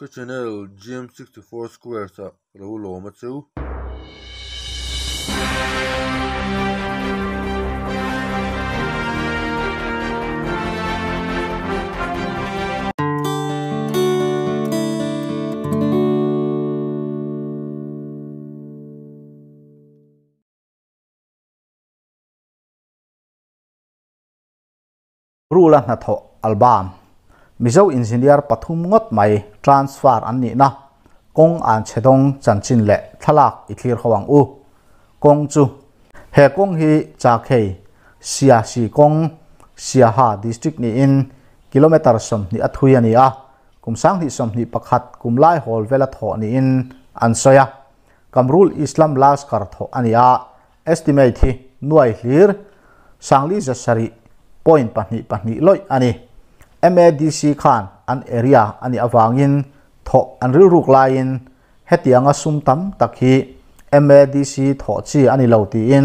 Cochinel GM64 Square sa Raul Omaceu. Rula na to album. mizo engineer pathum ngot mai transfer an ni na kong an chedong chanchin le thalak ithlir khawang u kong chu he kong hi cha khei sia si kong sia ha district ni in kilometer som ni athui ani a kum sang ni som ni pakhat kum lai hol vela tho ni in an soya kamrul islam las kar tho ani a estimate hi nuai hlir sangli jasari point pahni pahni loi ani MADC khan an area ani awangin tho an ri ruk lain hetianga sum tam takhi MADC tho chi ani loti in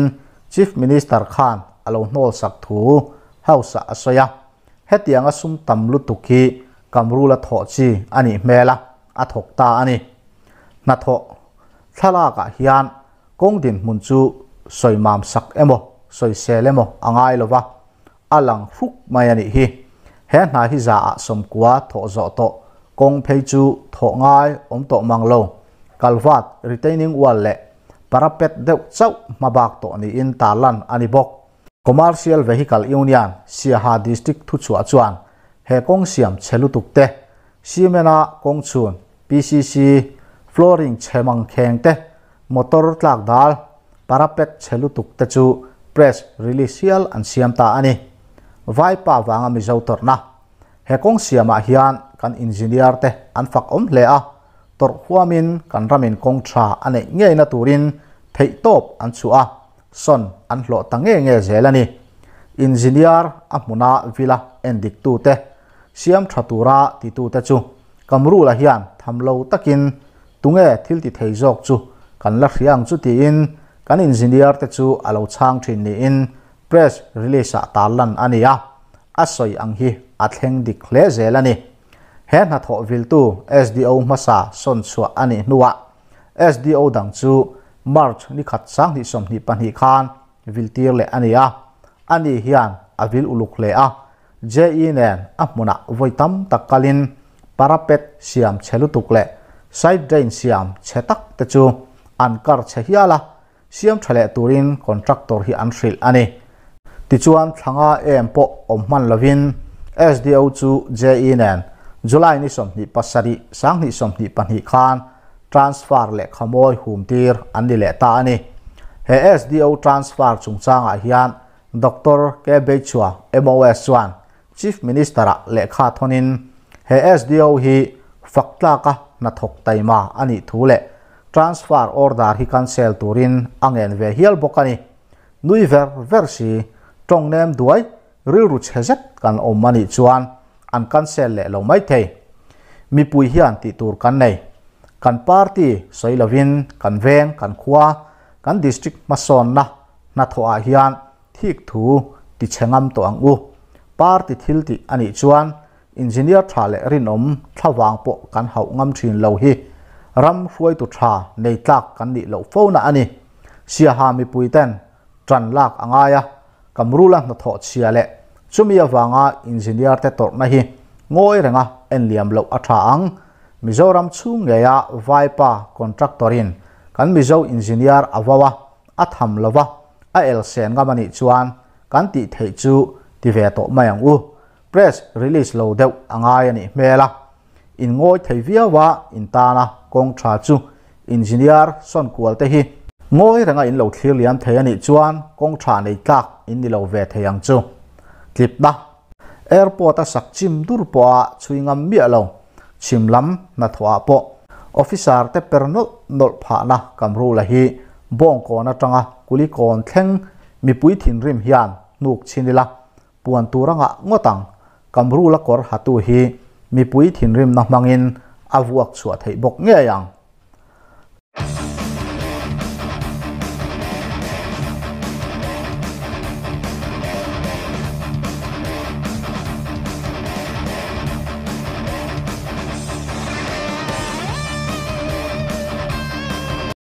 Chief Minister Khan alo nol sak thu House asoya hetianga sum tam lu tuki kamrula tho chi ani mela a thok ta ani na tho thala ka ah hian kongdin mun chu soimam sak emo soi selemo angai lova alang ruk mai ani hi he na hi za a som kwa tho zo to kong phei chu tho ngai om to mang lo kalvat retaining wall le parapet deuh chau mabak to ni in talan ani bok commercial vehicle union siaha district thu chu chuan he kong siam chelu tuk te simena kong chun pcc flooring chemang kheng te motor tlak dal parapet chelu tuk te chu press release an siam ta ani vai pa wanga mi zo torna he kong siama hian kan engineer te an fak om hle a tor huamin kan ramin kong tha ane ngei na turin thei top an chu a son an hlo tange nge zelani engineer a muna villa endik tu te siam thatura ti tu te chu kamru la hian thamlo takin tunge thil ti thei jok chu kan la hriang chu ti in kan engineer te chu alo chang thin ni in press release a talan ya asoi ang hi atheng dikhle zelani he na tho vil tu sdo masa son chua ani nuwa sdo dang chu march ni khat sang ni som ni pan hi khan vil tir le ya ani hian avil uluk le a je in en amuna voitam takalin parapet siam chelutuk le side drain siam chetak te chu ankar chehiala siam thale turin contractor hi anril ani ti chuan thlanga em po om man lovin SDO chu JEN e July ni som ni pasari sang ni som ni pan khan transfer le khamoi hum tir an ni le ta ani he SDO transfer chung changa hian Dr. K Bechua MOS chuan Chief Minister le kha thonin he SDO hi fakla ka na thok taima ani thu le transfer order hi cancel turin angen ve hial bokani nuiver versi trong nem duai ril ru chhezet kan om mani chuan ăn kan sel lệ lo mai thei mi pui hian ti tur kan nei kan party soilovin kan veng kan khua kan district mason na na tho a à hian thik thu ti chengam to ang u party thil ti ani chuan engineer tha ông rinom vang bộ kan hậu ngâm thin lâu hi ram huai tu tha nei tlak lâu ni lo phone ani sia ha mi pui ten tran lak angaya à à kamrula na tho chia le chumi awanga engineer te tor na hi ngoi renga en liam lo atha ang mizoram chu ngeya pa contractorin kan mizo engineer awawa atham lova a el sen ga mani chuan kan ti thei chu ti ve to mayang u press release lo deuh angai ani mela in ngoi thei viawa in ta na kong tha chu engineer son kual te hi มวยแรงอินโลทีเลี้ยนเทียนอีจวนกงชานิตกักอินดิโลเวเทียงจูคลิปนะเอร์พอร์ตสักจิมดูร์ปะช่วยงัมเบี้ยลงชิมลำนัทวะาปะออฟิศาร์เตเปอร์นุกนอลผานนะกำรูเลหีบงกอนัตังอ่ะกุลิกอนเขงมีปุยถินริมฮิอันนุกชินิลาปวนตัวร่งอ่ะงอตังกัมรูเลกอร์ฮัตุหีมีปุยถินริมนักมังอินอาวุกสวดให้บกเงี้ยยัง